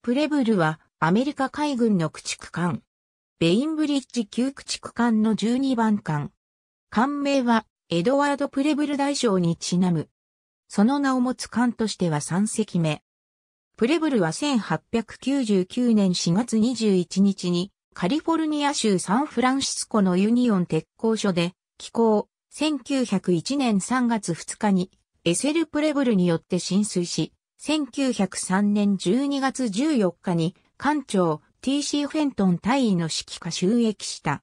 プレブルはアメリカ海軍の駆逐艦。ベインブリッジ旧駆逐艦の12番艦。艦名はエドワード・プレブル大将にちなむ。その名を持つ艦としては3隻目。プレブルは1899年4月21日にカリフォルニア州サンフランシスコのユニオン鉄工所で寄港1901年3月2日にエセル・プレブルによって浸水し、1903年12月14日に艦長 T.C. フェントン大尉の指揮下収益した。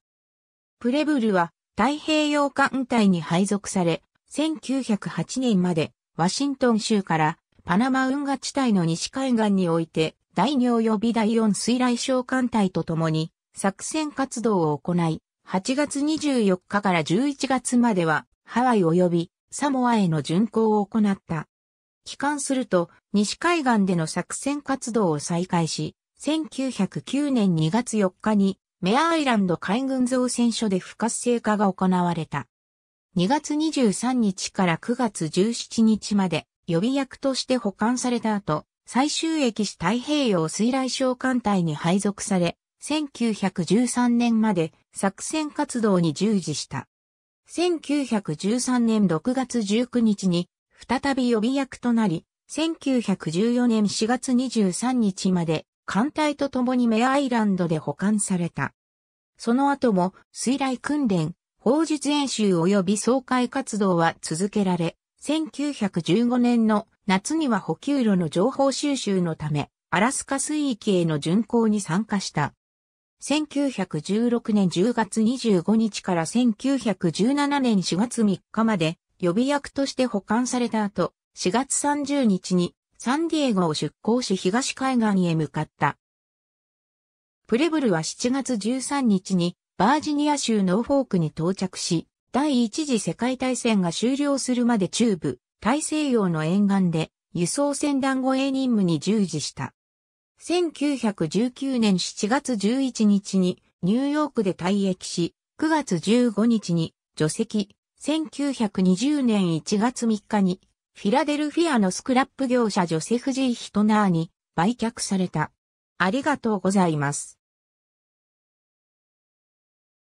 プレブルは太平洋艦隊に配属され、1908年までワシントン州からパナマ運河地帯の西海岸において第2及び第4水雷小艦隊とともに作戦活動を行い、8月24日から11月まではハワイ及びサモアへの巡航を行った。帰還すると、西海岸での作戦活動を再開し、1909年2月4日に、メアアイランド海軍造船所で不活性化が行われた。2月23日から9月17日まで予備役として保管された後、最終駅市太平洋水雷小艦隊に配属され、1913年まで作戦活動に従事した。1913年6月19日に再び予備役となり、1914年4月23日まで艦隊と共にメアイランドで保管された。その後も水雷訓練、砲術演習及び総会活動は続けられ、1915年の夏には補給路の情報収集のため、アラスカ水域への巡航に参加した。1916年10月25日から1917年4月3日まで予備役として保管された後、4月30日にサンディエゴを出港し東海岸へ向かった。プレブルは7月13日にバージニア州ノーフォークに到着し、第一次世界大戦が終了するまで中部、大西洋の沿岸で輸送船団護衛任務に従事した。1919年7月11日にニューヨークで退役し、9月15日に除籍、1920年1月3日に、フィラデルフィアのスクラップ業者ジョセフ・ジー・ヒトナーに売却された。ありがとうございます。